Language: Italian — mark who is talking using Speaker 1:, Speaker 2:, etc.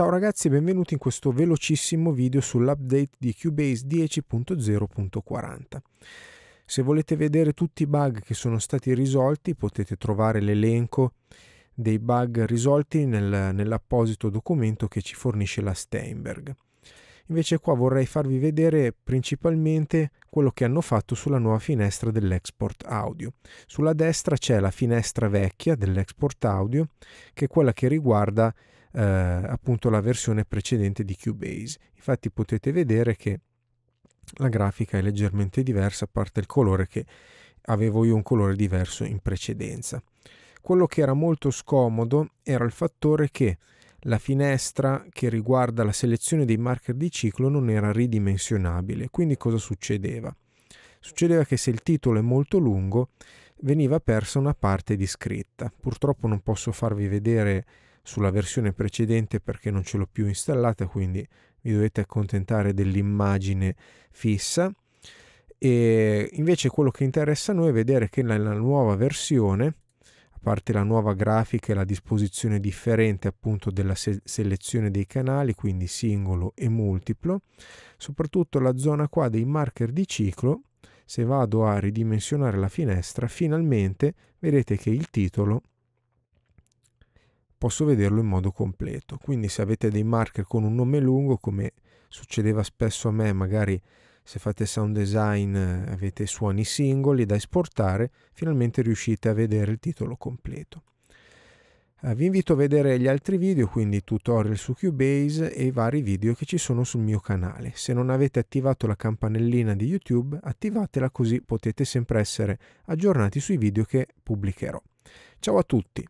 Speaker 1: Ciao ragazzi e benvenuti in questo velocissimo video sull'update di Cubase 10.0.40. Se volete vedere tutti i bug che sono stati risolti potete trovare l'elenco dei bug risolti nel, nell'apposito documento che ci fornisce la Steinberg. Invece qua vorrei farvi vedere principalmente quello che hanno fatto sulla nuova finestra dell'export audio. Sulla destra c'è la finestra vecchia dell'export audio che è quella che riguarda eh, appunto la versione precedente di Cubase. Infatti potete vedere che la grafica è leggermente diversa, a parte il colore che avevo io un colore diverso in precedenza. Quello che era molto scomodo era il fattore che la finestra che riguarda la selezione dei marker di ciclo non era ridimensionabile, quindi cosa succedeva? Succedeva che se il titolo è molto lungo veniva persa una parte di scritta. Purtroppo non posso farvi vedere sulla versione precedente perché non ce l'ho più installata, quindi vi dovete accontentare dell'immagine fissa. E invece quello che interessa a noi è vedere che nella nuova versione, a parte la nuova grafica e la disposizione differente appunto della se- selezione dei canali, quindi singolo e multiplo, soprattutto la zona qua dei marker di ciclo, se vado a ridimensionare la finestra, finalmente vedete che il titolo posso vederlo in modo completo. Quindi se avete dei marker con un nome lungo, come succedeva spesso a me, magari se fate sound design eh, avete suoni singoli da esportare, finalmente riuscite a vedere il titolo completo. Eh, vi invito a vedere gli altri video, quindi tutorial su Cubase e i vari video che ci sono sul mio canale. Se non avete attivato la campanellina di YouTube, attivatela così potete sempre essere aggiornati sui video che pubblicherò. Ciao a tutti!